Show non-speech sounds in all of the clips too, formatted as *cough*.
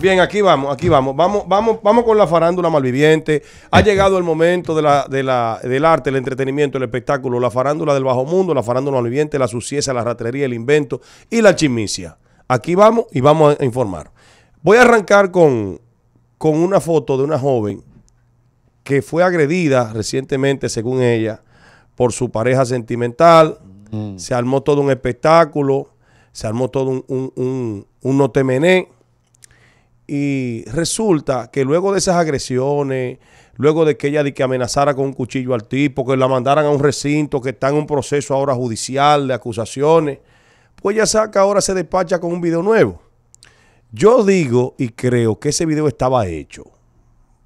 Bien, aquí vamos, aquí vamos. Vamos, vamos, vamos con la farándula malviviente. Ha llegado el momento de la, del arte, el entretenimiento, el espectáculo, la farándula del bajo mundo, la farándula malviviente, la suciedad, la ratería, el invento y la chimicia. Aquí vamos y vamos a informar. Voy a arrancar con, con una foto de una joven que fue agredida recientemente, según ella, por su pareja sentimental. Mm. Se armó todo un espectáculo, se armó todo un, un, un, un notemené y resulta que luego de esas agresiones, luego de que ella de que amenazara con un cuchillo al tipo, que la mandaran a un recinto, que está en un proceso ahora judicial de acusaciones, pues ya saca ahora se despacha con un video nuevo. Yo digo y creo que ese video estaba hecho.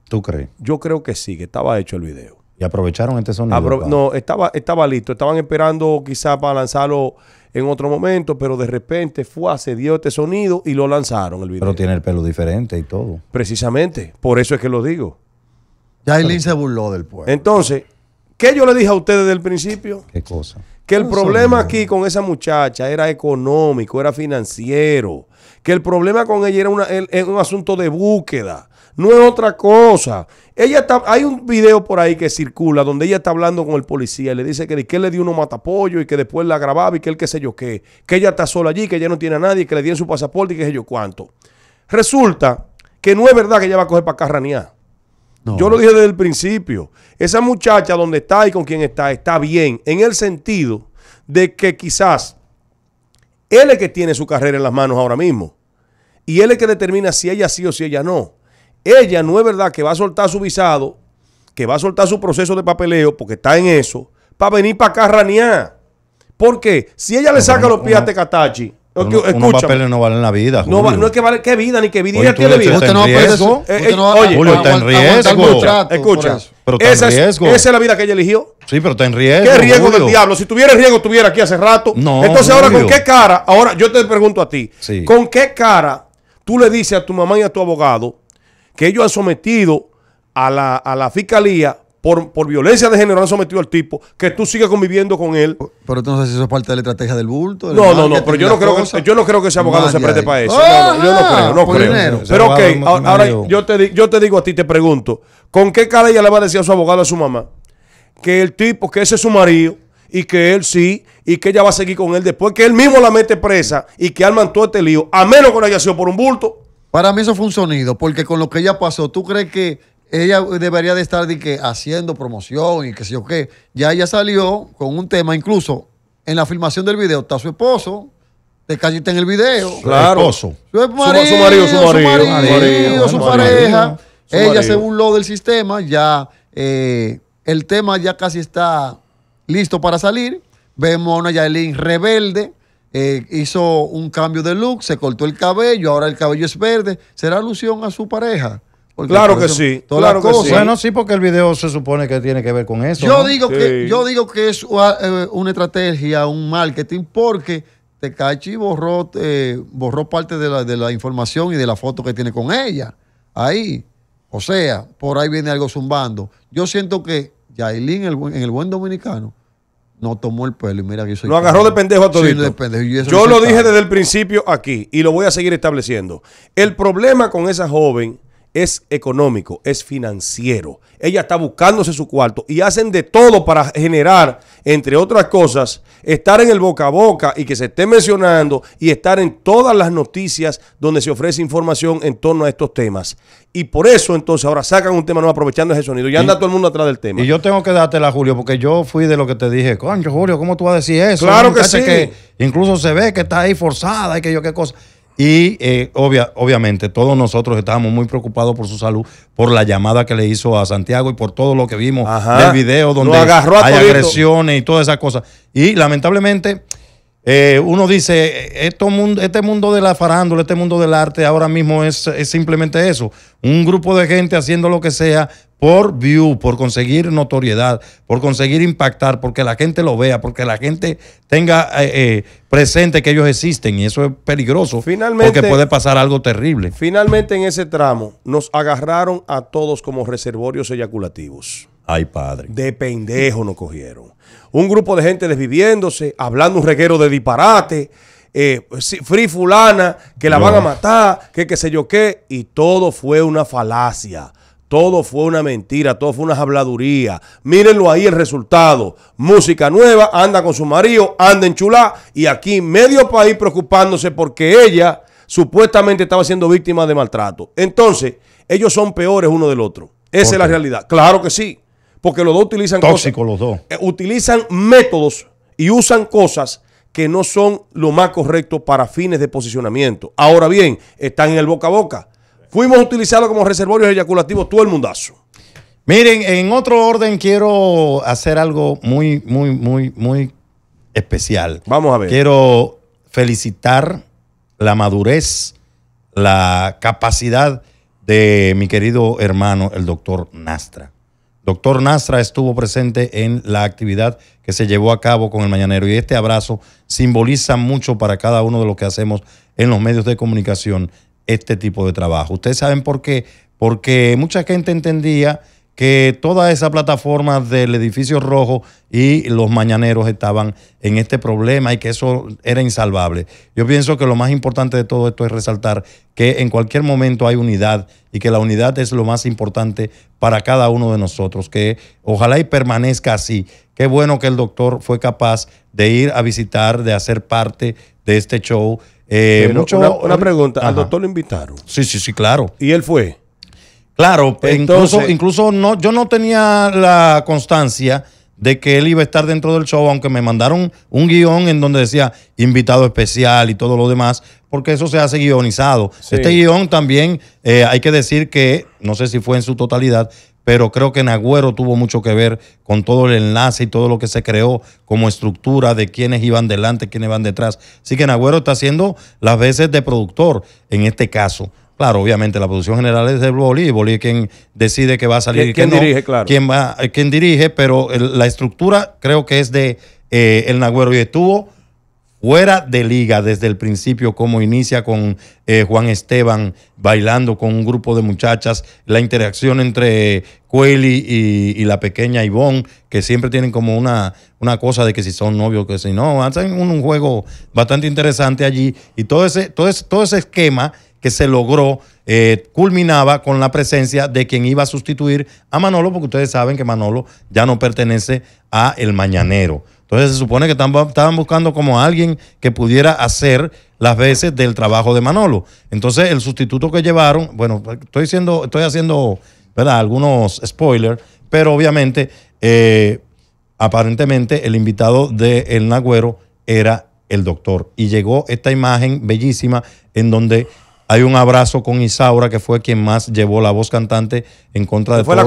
¿Tú crees? Yo creo que sí, que estaba hecho el video. ¿Y aprovecharon este sonido? no, estaba, estaba listo. Estaban esperando quizá para lanzarlo en otro momento, pero de repente fue, se dio este sonido y lo lanzaron el video. Pero tiene el pelo diferente y todo. Precisamente, por eso es que lo digo. Yailin se burló del pueblo. Entonces, ¿qué yo le dije a ustedes desde el principio? ¿Qué cosa? Que el problema aquí con esa muchacha era económico, era financiero. Que el problema con ella era, era un asunto de búsqueda no es otra cosa. Ella está, hay un video por ahí que circula donde ella está hablando con el policía y le dice que, le dio uno matapollo y que después la grababa y que él qué sé yo qué, que ella está sola allí, que ella no tiene a nadie, que le dieron su pasaporte y qué sé yo cuánto. Resulta que no es verdad que ella va a coger para acá No. Yo lo dije desde el principio. Esa muchacha donde está y con quien está, está bien. En el sentido de que quizás él es que tiene su carrera en las manos ahora mismo. Y él es que determina si ella sí o si ella no ella no es verdad que va a soltar su visado, que va a soltar su proceso de papeleo, porque está en eso, para venir para acá a ranear. qué? si ella le saca los pies a Tecatachi, los papeles no valen la vida. No, es que valen, qué vida ni qué vida. Ella tiene vida. Usted no va a eso. oye, Julio, está en riesgo. Escucha, escucha. Pero está en riesgo. Es, esa es la vida que ella eligió. Sí, pero está en riesgo. ¿Qué riesgo del diablo? Si tuviera riesgo, estuviera aquí hace rato. No. Entonces, ahora, ¿con qué cara? Ahora, yo te pregunto a ti. ¿Con qué cara tú le dices a tu mamá y a tu abogado que ellos han sometido a la, fiscalía por, violencia de género han sometido al tipo, que tú sigas conviviendo con él. Pero tú no si eso es parte de la estrategia del bulto. no, no, no, pero yo no, creo que, yo no creo que ese abogado se preste para eso. no, no, yo no ah, creo, no creo. Pero ok, ahora, yo, te, yo te digo a ti, te pregunto, ¿con qué cara ella le va a decir a su abogado, a su mamá, que el tipo, que ese es su marido, y que él sí, y que ella va a seguir con él después, que él mismo la mete presa y que arman todo este lío, a menos que no haya sido por un bulto? Para mí eso fue un sonido, porque con lo que ella pasó, ¿tú crees que ella debería de estar de que, haciendo promoción y qué sé yo qué? Ya ella salió con un tema, incluso en la filmación del video está su esposo, te callita en el video. Claro. Su, marido, su, marido, su, pareja. ella se burló del sistema, ya eh, el tema ya casi está listo para salir. Vemos a una Yaelin rebelde eh, hizo un cambio de look, se cortó el cabello, ahora el cabello es verde. ¿Será alusión a su pareja? claro que sí. Claro que sí. Bueno, sí, porque el video se supone que tiene que ver con eso. Yo, digo, que, yo digo que es uh, eh, una estrategia, un marketing, porque Tecachi borró, eh, borró parte de la, de la información y de la foto que tiene con ella. Ahí. O sea, por ahí viene algo zumbando. Yo siento que Yailin, en el buen dominicano, no tomó el pelo y mira que soy. Lo agarró de pendejo a todo. Sí, yo, yo lo dije desde el principio aquí y lo voy a seguir estableciendo. El problema con esa joven es económico, es financiero. Ella está buscándose su cuarto y hacen de todo para generar, entre otras cosas, estar en el boca a boca y que se esté mencionando y estar en todas las noticias donde se ofrece información en torno a estos temas. Y por eso entonces ahora sacan un tema no aprovechando ese sonido. Ya anda todo el mundo atrás del tema. Y yo tengo que dártela, Julio, porque yo fui de lo que te dije. Concho, Julio, ¿cómo tú vas a decir eso? Claro que sí. Que incluso se ve que está ahí forzada y que yo qué cosa. Y eh, obvia, obviamente todos nosotros estábamos muy preocupados por su salud, por la llamada que le hizo a Santiago y por todo lo que vimos del video donde agarró hay agresiones y todas esas cosas. Y lamentablemente eh, uno dice, esto mundo, este mundo de la farándula, este mundo del arte ahora mismo es, es simplemente eso, un grupo de gente haciendo lo que sea por view, por conseguir notoriedad, por conseguir impactar, porque la gente lo vea, porque la gente tenga eh, eh, presente que ellos existen y eso es peligroso porque puede pasar algo terrible. Finalmente en ese tramo nos agarraron a todos como reservorios eyaculativos. Ay, padre. De pendejo nos cogieron. Un grupo de gente desviviéndose, hablando un reguero de disparate. Eh, free fulana, que la van a matar, que qué sé yo qué, y todo fue una falacia. Todo fue una mentira, todo fue una habladuría. Mírenlo ahí el resultado. Música nueva, anda con su marido, anda en chulá. Y aquí medio país preocupándose porque ella supuestamente estaba siendo víctima de maltrato. Entonces, ellos son peores uno del otro. Esa es la realidad. Claro que sí. Porque los dos utilizan Tóxicos los dos. Eh, utilizan métodos y usan cosas que no son lo más correcto para fines de posicionamiento. Ahora bien, están en el boca a boca fuimos a como reservorios eyaculativos todo el mundazo. Miren, en otro orden quiero hacer algo muy, muy, muy, muy especial. Vamos a ver. Quiero felicitar la madurez, la capacidad de mi querido hermano, el doctor Nastra. Doctor Nastra estuvo presente en la actividad que se llevó a cabo con el Mañanero y este abrazo simboliza mucho para cada uno de los que hacemos en los medios de comunicación este tipo de trabajo. Ustedes saben por qué. Porque mucha gente entendía que toda esa plataforma del edificio rojo y los mañaneros estaban en este problema y que eso era insalvable. Yo pienso que lo más importante de todo esto es resaltar que en cualquier momento hay unidad y que la unidad es lo más importante para cada uno de nosotros, que ojalá y permanezca así. Qué bueno que el doctor fue capaz de ir a visitar, de hacer parte de este show eh, una, pregunta, al doctor lo invitaron. Sí, sí, sí, claro. ¿Y él fue? Claro, incluso, no, yo no tenía la constancia de que él iba a estar dentro del show, aunque me mandaron un guión en donde decía invitado especial y todo lo demás, porque eso se hace guionizado. Este guión también eh, hay que decir que, no sé si fue en su totalidad, pero creo que Nagüero tuvo mucho que ver con todo el enlace y todo lo que se creó como estructura de quienes iban delante, quiénes van detrás. Así que Nagüero está haciendo las veces de productor en este caso. Claro, obviamente la producción general es de y Bolívar es quien decide que va a salir y quién dirige, claro. Quién eh, dirige, pero la estructura creo que es de eh, el Nagüero y estuvo fuera de liga desde el principio, como inicia con eh, Juan Esteban bailando con un grupo de muchachas, la interacción entre Cueli y, la pequeña Ivonne, que siempre tienen como una, una cosa de que si son novios, que si no, hacen un, juego bastante interesante allí y todo ese, todo ese, todo ese esquema que se logró eh, culminaba con la presencia de quien iba a sustituir a Manolo, porque ustedes saben que Manolo ya no pertenece a El Mañanero. Entonces se supone que estaban buscando como alguien que pudiera hacer las veces del trabajo de Manolo. Entonces el sustituto que llevaron, bueno, estoy, estoy haciendo algunos spoilers, pero obviamente, eh, aparentemente el invitado de El Nagüero era el doctor. Y llegó esta imagen bellísima en donde hay un abrazo con Isaura, que fue quien más llevó la voz cantante en contra de fue la,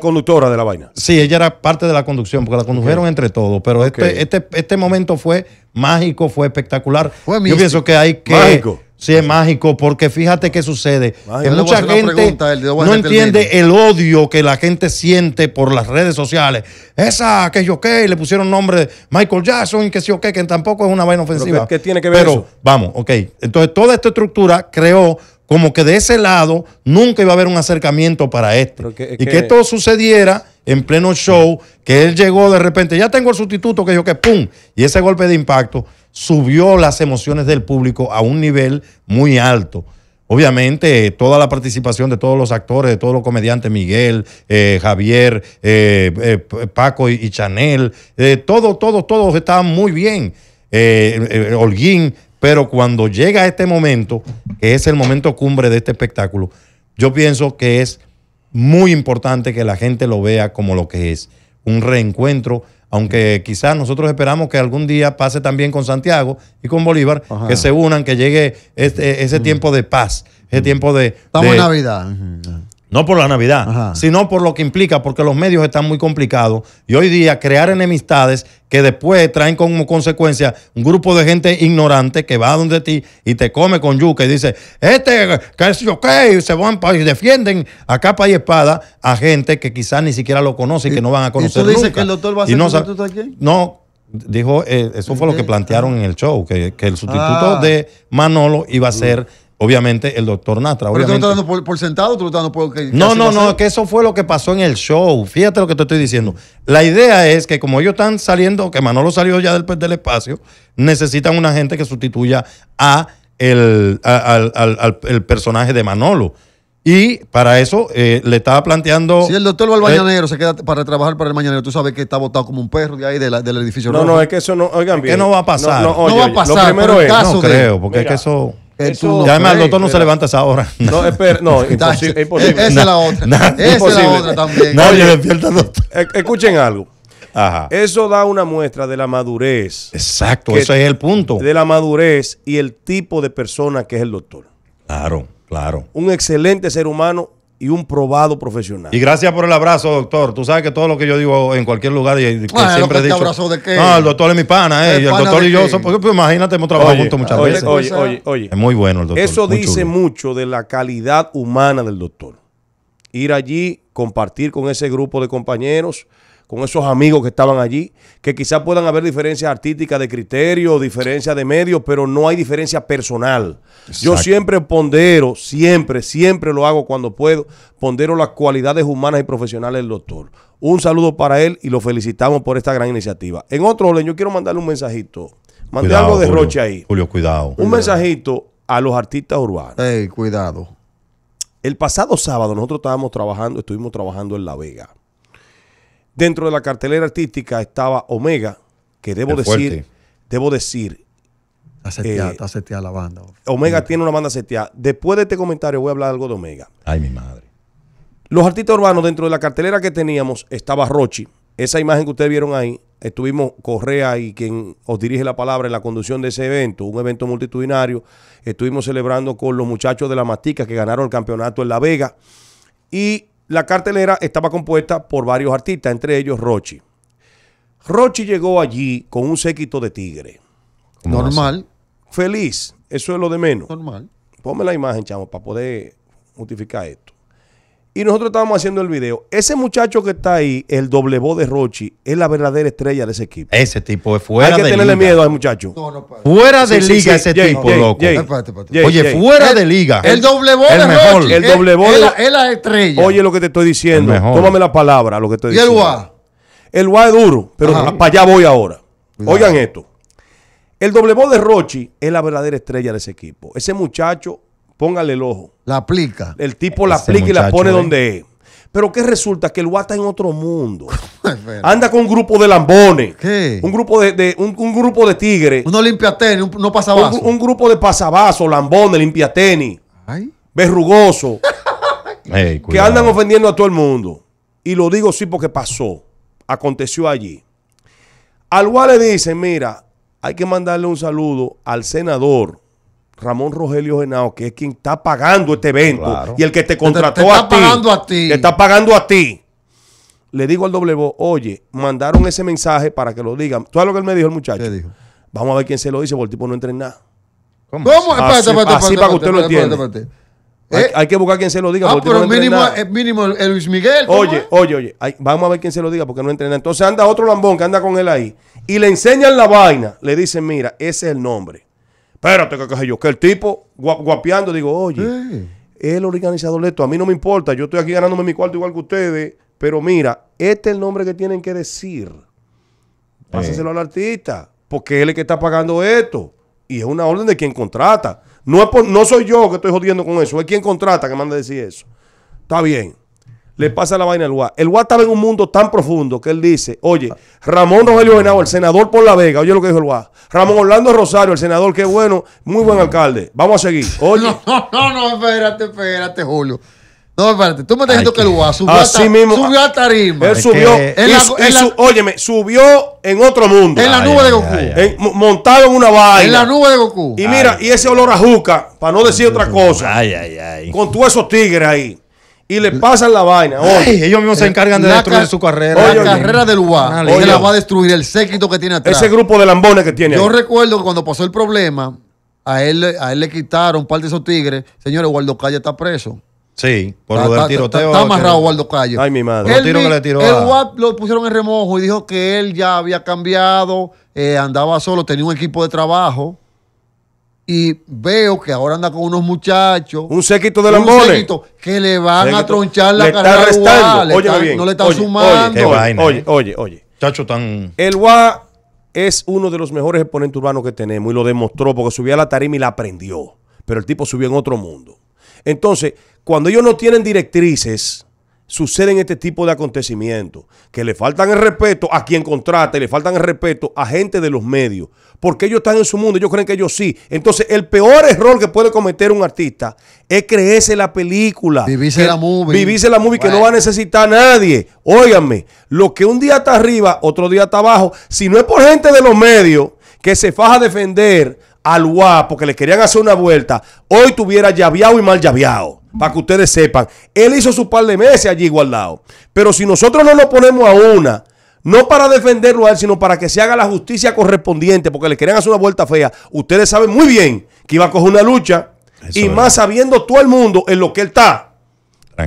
conductora de la vaina. Sí, ella era parte de la conducción, porque la condujeron entre todos. Pero este, este, este momento fue mágico, fue espectacular. Fue Yo pienso que hay que. Sí, es mágico, porque fíjate qué sucede. mucha gente no entiende el, odio que la gente siente por las redes sociales. Esa que yo qué, le pusieron nombre de Michael Jackson, que sí o que tampoco es una vaina ofensiva. ¿Qué tiene que ver Pero vamos, ok. Entonces toda esta estructura creó como que de ese lado nunca iba a haber un acercamiento para esto. y que esto sucediera en pleno show, que él llegó de repente, ya tengo el sustituto, que yo que ¡pum! Y ese golpe de impacto subió las emociones del público a un nivel muy alto. Obviamente, toda la participación de todos los actores, de todos los comediantes, Miguel, eh, Javier, eh, eh, Paco y, y Chanel, todos, todos, todos estaban muy bien. Holguín, pero cuando llega este momento, que es el momento cumbre de este espectáculo, yo pienso que es muy importante que la gente lo vea como lo que es, un reencuentro, aunque quizás nosotros esperamos que algún día pase también con Santiago y con Bolívar, que se unan, que llegue este, ese mm. tiempo de paz, ese mm. tiempo de... Estamos Navidad. No por la Navidad, sino por lo que implica, porque los medios están muy complicados y hoy día crear enemistades que después traen como consecuencia un grupo de gente ignorante que va donde ti y te come con yuca y dice, este, que es yo qué, y se van y defienden a capa y espada a gente que quizás ni siquiera lo conoce y, que no van a conocer. ¿Y que el doctor va a ser no, sustituto aquí? No, dijo, eh, eso fue lo que plantearon en el show, que, el sustituto ah. de Manolo iba a ser mm. Obviamente, el doctor Natra. Pero tú no estás dando por, sentado, tú estás dando por. no, no, no, que eso fue lo que pasó en el show. Fíjate lo que te estoy diciendo. La idea es que, como ellos están saliendo, que Manolo salió ya del, pues, espacio, necesitan una gente que sustituya a el, al, personaje de Manolo. Y para eso eh, le estaba planteando. Si el doctor va al eh, se queda para trabajar para el mañanero, tú sabes que está botado como un perro de ahí del edificio. No, no, es que eso no. Oigan bien. no va a pasar. No, va a pasar. Lo primero Caso no creo, porque es que eso. Eso, además el doctor no se levanta a esa hora. No, espera, no, *laughs* imposible, imposible. Esa es la otra. esa es la otra también. Nadie despierta doctor. E-, escuchen algo. Ajá. Eso da una muestra de la madurez. Exacto, ese es el punto. De la madurez y el tipo de persona que es el doctor. Claro, claro. Un excelente ser humano y un probado profesional. Y gracias por el abrazo, doctor. Tú sabes que todo lo que yo digo en cualquier lugar y siempre he dicho. Abrazo de qué? No, ah, el doctor es mi pana, eh. el, doctor y yo somos, pues, pues, imagínate, hemos trabajado juntos muchas veces. Oye, oye, oye. Es muy bueno el doctor. Eso dice mucho de la calidad humana del doctor. Ir allí, compartir con ese grupo de compañeros con esos amigos que estaban allí, que quizás puedan haber diferencias artísticas de criterio, diferencias de medios, pero no hay diferencia personal. Yo siempre pondero, siempre, siempre lo hago cuando puedo, pondero las cualidades humanas y profesionales del doctor. Un saludo para él y lo felicitamos por esta gran iniciativa. En otro orden, yo quiero mandarle un mensajito. Mandé algo de Roche ahí. Julio, cuidado. Un mensajito a los artistas urbanos. Ey, cuidado. El pasado sábado nosotros estábamos trabajando, estuvimos trabajando en La Vega. Dentro de la cartelera artística estaba Omega, que debo decir, debo decir. Eh, está seteada, la banda. Omega, tiene una banda seteada. Después de este comentario voy a hablar algo de Omega. Ay, mi madre. Los artistas urbanos dentro de la cartelera que teníamos estaba Rochi. Esa imagen que ustedes vieron ahí, estuvimos Correa y quien os dirige la palabra en la conducción de ese evento, un evento multitudinario. Estuvimos celebrando con los muchachos de la matica que ganaron el campeonato en La Vega. Y la cartelera estaba compuesta por varios artistas, entre ellos Rochi. Rochi llegó allí con un séquito de tigre. Normal. Feliz, eso es lo de menos. Normal. Ponme la imagen, chamo, para poder justificar esto. Y nosotros estábamos haciendo el video. Ese muchacho que está ahí, el doble voz de Rochi, es la verdadera estrella de ese equipo. Ese tipo es fuera de liga. Hay que tenerle miedo al muchacho. fuera de liga ese tipo, loco. Oye, fuera de liga. El doble voz El doble eh, voz es, la estrella. Oye lo que te estoy diciendo. Tómame la palabra, lo que estoy diciendo. ¿Y el guá? El guá es duro, pero para allá voy ahora. Oigan esto. El doble voz de Rochi es la verdadera estrella de ese equipo. Ese muchacho Póngale el ojo. La aplica. El tipo la aplica y la pone ¿eh? donde es. Pero que resulta? Que el guata en otro mundo. *laughs* Anda con un grupo de lambones. ¿Qué? Un grupo de, un, grupo de tigres. Uno limpia un- no Un, grupo de pasabazos, lambones, limpiatenis, Ay. verrugoso, *laughs* que andan ofendiendo a todo el mundo. Y lo digo sí porque pasó. Aconteció allí. Al cual le dicen, mira, hay que mandarle un saludo al senador Ramón Rogelio Genao, que es quien está pagando este evento y el que te contrató a, ti, pagando a ti. está pagando a ti. Le digo al doble oye, mandaron ese mensaje para que lo digan. ¿Tú sabes lo que él me dijo el muchacho? Vamos a ver quién se lo dice, porque el tipo no entra en nada. ¿Cómo? Así, para que usted lo entienda. Eh, hay, que buscar quien se lo diga. Ah, pero mínimo, mínimo Luis Miguel. Oye, oye, oye. vamos a ver quién se lo diga porque no entrena. Entonces anda otro lambón que anda con él ahí y le enseñan la vaina. Le dicen, mira, ese es el nombre. Espérate, que qué yo, que el tipo guapeando, digo, oye, él eh". el organizador de esto, a mí no me importa, yo estoy aquí ganándome mi cuarto igual que ustedes, pero mira, este es el nombre que tienen que decir. Pásenselo eh. al artista, porque él es el que está pagando esto. Y es una orden de quien contrata. No, no soy yo que estoy jodiendo con eso, es quien contrata que manda decir eso. Está bien le pasa la vaina al UA. El UA estaba en un mundo tan profundo que él dice, oye, Ramón Rogelio Genao, el senador por La Vega, oye lo que dijo el UA. Ramón Orlando Rosario, el senador, qué bueno, muy buen alcalde. Vamos a seguir. *laughs* Oye. No, no, no, espérate, espérate, Julio. No, espérate, tú me estás diciendo que, el UA subió, así a, mismo, subió ah, tarima. Él subió, él, en óyeme, subió en otro mundo. En la nube de Goku. montado en una vaina. En la nube de Goku. Y mira, y ese olor a juca, para no decir otra cosa. Ay, ay, ay. Con todos esos tigres ahí y le pasan la vaina. ellos mismos se eh, encargan de destruir su carrera. la carrera del UA. se la va a destruir el séquito que tiene atrás. Ese grupo de lambones que tiene. Yo recuerdo que cuando pasó el problema, a él, le quitaron parte de esos tigres. Señores, Waldo Calle está preso. Sí, por lo del tiroteo. Está amarrado Waldo Calle. Ay, mi madre. El tiro El UAP lo pusieron en remojo y dijo que él ya había cambiado, eh, andaba solo, tenía un equipo de trabajo y veo que ahora anda con unos muchachos. Un séquito de lambones. que le van a tronchar la le está No le están sumando. Oye, oye, oye, eh. tan... El UA es uno de los mejores exponentes urbanos que tenemos y lo demostró porque subió a la tarima y la aprendió. Pero el tipo subió en otro mundo. Entonces, cuando ellos no tienen directrices, suceden este tipo de acontecimientos, que le faltan el respeto a quien contrata, le faltan el respeto a gente de los medios, porque ellos están en su mundo, ellos creen que ellos sí. Entonces, el peor error que puede cometer un artista es creerse la película. Vivirse la movie. Vivirse la movie que no va a necesitar nadie. Óiganme, lo que un día está arriba, otro día está abajo, si no es por gente de los medios que se faja a defender al porque le querían hacer una vuelta, hoy tuviera llaveado y mal llaveado. Para que ustedes sepan, él hizo su par de meses allí guardado. Pero si nosotros no lo ponemos a una, no para defenderlo a él, sino para que se haga la justicia correspondiente, porque le querían hacer una vuelta fea, ustedes saben muy bien que iba a coger una lucha. y más sabiendo todo el mundo en lo que él está.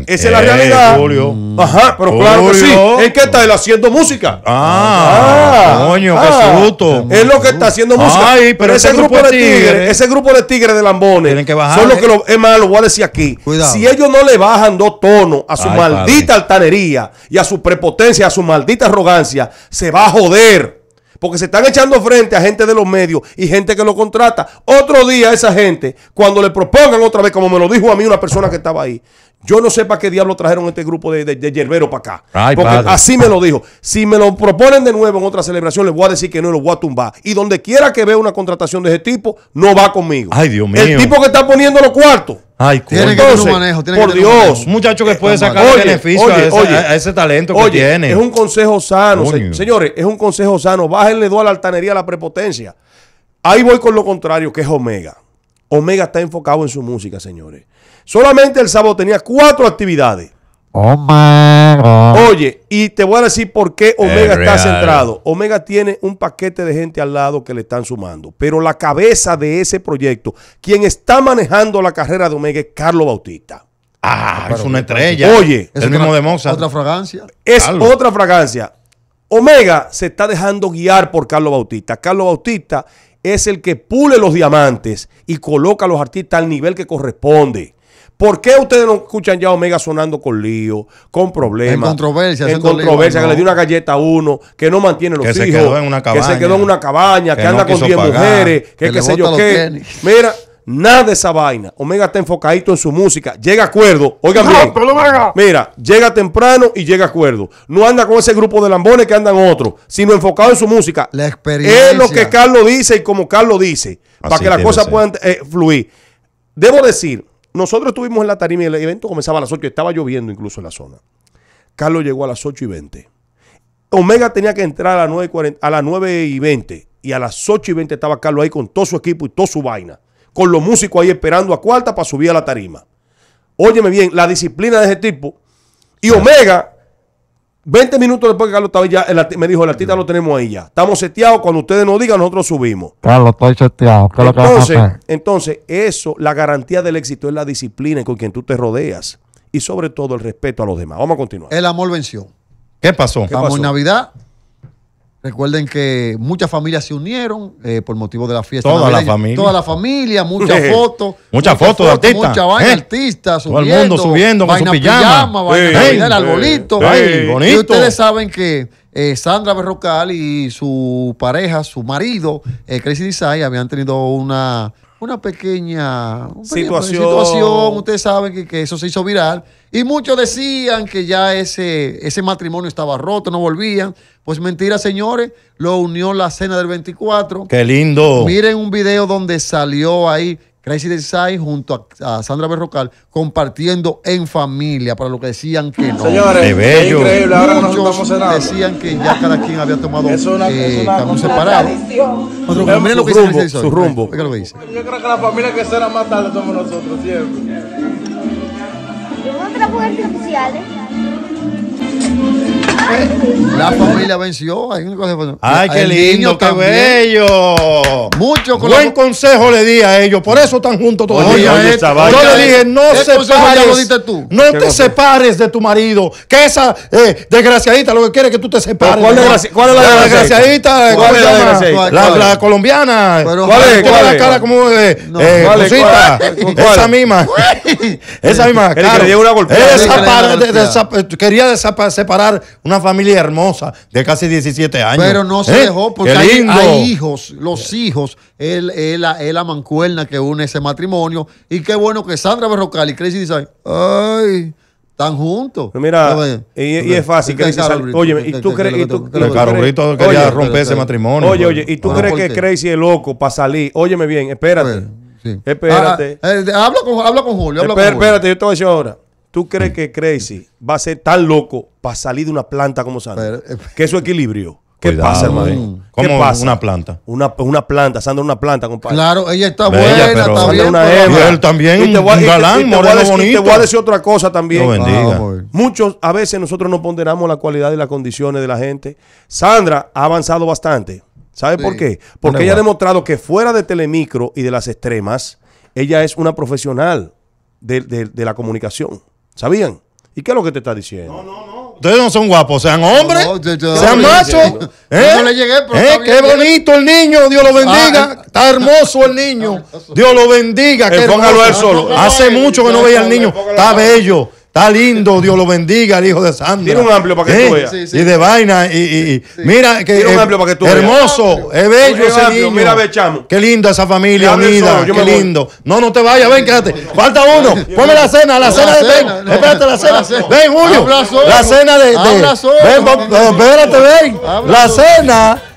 Esa es la realidad. Mm. Ajá, pero claro que sí. Es que está él haciendo música. Ah, ah coño, ah. qué Es lo que está haciendo música. pero, ese, grupo, de tigres, ese grupo de tigres de lambones, Son los que lo, es malo. lo voy aquí. Si ellos no le bajan dos tonos a su maldita altanería y a su prepotencia, a su maldita arrogancia, se va a joder porque se están echando frente a gente de los medios y gente que lo contrata. Otro día esa gente, cuando le propongan otra vez, como me lo dijo a mí una persona que estaba ahí, yo no sé para qué diablo trajeron este grupo de, de, yerberos para acá. porque así me lo dijo. Si me lo proponen de nuevo en otra celebración, les voy a decir que no, lo voy a tumbar. Y donde quiera que vea una contratación de ese tipo, no va conmigo. Ay, Dios mío. El tipo que está poniendo los cuartos. Ay, tiene que tener un manejo. por Dios. Un que puede sacar oye, beneficio a, ese, talento que tiene. Es un consejo sano. señores, es un consejo sano. Bájenle dos a la altanería a la prepotencia. Ahí voy con lo contrario, que es Omega. Omega está enfocado en su música, señores. Solamente el sábado tenía cuatro actividades. Oh, oh. Oye, y te voy a decir por qué Omega está centrado. Omega tiene un paquete de gente al lado que le están sumando, pero la cabeza de ese proyecto, quien está manejando la carrera de Omega es Carlos Bautista. Ah, ah es una estrella. Oye, es el mismo de Mozart. Otra fragancia. Es otra fragancia. Omega se está dejando guiar por Carlos Bautista. Carlos Bautista es el que pule los diamantes y coloca a los artistas al nivel que corresponde. ¿Por qué ustedes no escuchan ya Omega sonando con lío, con problemas? En controversia. En controversia, que le dio una galleta a uno, que no mantiene los que Se quedó en una cabaña, que se quedó en una cabaña, que, anda con 10 mujeres, que, qué sé yo qué. Mira, nada de esa vaina. Omega está enfocadito en su música. Llega acuerdo. Oigan no, bien. Mira, llega temprano y llega acuerdo. No anda con ese grupo de lambones que andan otros, sino enfocado en su música. La experiencia. Es lo que Carlos dice y como Carlos dice, para que las cosas puedan eh, fluir. Debo decir nosotros estuvimos en la tarima y el evento comenzaba a las 8. Estaba lloviendo incluso en la zona. Carlos llegó a las 8 y 20. Omega tenía que entrar a las 9 y, a las y 20. Y a las 8 y 20 estaba Carlos ahí con todo su equipo y toda su vaina. Con los músicos ahí esperando a cuarta para subir a la tarima. Óyeme bien, la disciplina de ese tipo. Y Omega 20 minutos después que Carlos estaba ya, me dijo, el artista lo tenemos ahí ya. Estamos seteados, cuando ustedes nos digan, nosotros subimos. Carlos, estoy seteado. ¿Qué entonces, lo que entonces, eso, la garantía del éxito es la disciplina con quien tú te rodeas y sobre todo el respeto a los demás. Vamos a continuar. El amor venció. ¿Qué pasó? ¿Qué Estamos en Navidad, Recuerden que muchas familias se unieron eh, por motivo de la fiesta. Toda la familia. Toda la familia, muchas fotos. muchas fotos de artistas. Mucha vaina ¿Eh? artistas Todo el mundo subiendo con su pijama. pijama vaina, el arbolito. Y ustedes saben que eh, Sandra Berrocal y su pareja, su marido, eh, Crazy Design, habían tenido una una pequeña, situación. Ustedes saben que, eso se hizo viral. Y muchos decían que ya ese, ese matrimonio estaba roto, no volvían. Pues mentira, señores. Lo unió la cena del 24. Qué lindo. Miren un video donde salió ahí Crazy Sai junto a, Sandra Berrocal compartiendo en familia para lo que decían que no. Señores, es bello. increíble. Ahora Muchos decían que ya cada quien había tomado es una, eh, camino separado. miren lo que dice Su rumbo. Oiga lo que dice. Yo creo que la familia que será más tarde somos nosotros siempre. Yo no te la la familia venció. Ay, qué lindo, qué bello. Mucho Buen consejo le di a ellos. Por eso están juntos todos. Eh. yo le dije, no separes. No te separes de tu marido. Que esa eh, desgraciadita lo que quiere es que tú te separes. ¿Cuál, es la desgraciadita? ¿Cuál es la desgraciadita? La, colombiana. ¿Cuál es? ¿Cuál la cara como Esa misma. esa misma. quería separar una familia hermosa de casi 17 años. Pero no se ¿Eh? dejó porque hay, hijos, los hijos, él, es la, mancuerna que une ese matrimonio. Y qué bueno que Sandra Berrocal y Crazy Design, ay, están juntos. Mira, y, es fácil. Que oye, y tú crees. ese matrimonio. Oye, oye, y tú crees que Crazy es loco para salir. Óyeme bien, espérate. Espérate. Eh, habla, con, habla con Julio. Habla Espérate, yo te voy ahora. ¿Tú crees que Crazy va a ser tan loco para salir de una planta como Sandra? Eh, ¿Qué es su equilibrio. ¿Qué pasa, hermano? ¿Cómo pasa? Una planta. Una, una planta, Sandra, una planta, compadre. Claro, ella está buena, está bien. él también, y te voy, a decir, otra cosa también. Muchos, a veces nosotros no ponderamos la cualidad y las condiciones de la gente. Sandra ha avanzado bastante. ¿Sabe por qué? Porque ella ha demostrado que fuera de Telemicro y de las extremas, ella es una profesional de, de la comunicación. ¿Sabían? ¿Y qué es lo que te está diciendo? No, no, no. Ustedes no son guapos, sean hombres, sean machos. No le llegué, ¿eh? ¿Eh? Qué bonito el niño, Dios lo ah, bendiga. Ah, está hermoso el niño, ah, Dios lo bendiga. Que póngalo él solo. Hace mucho que no veía al niño, está bello. Está lindo, Dios lo bendiga, el hijo de Sandra. Tiene un amplio para ¿Eh? que tú veas. Y de vaina. Y, mira que. Hermoso, es bello ese amplio, niño. ve, chamo. Qué linda esa familia unida. Qué lindo. No, no te vayas, ven, quédate. Falta uno. Ponme la cena, la cena de Espérate, la cena. Ven, Julio. La cena de. Ven, espérate, ven. La cena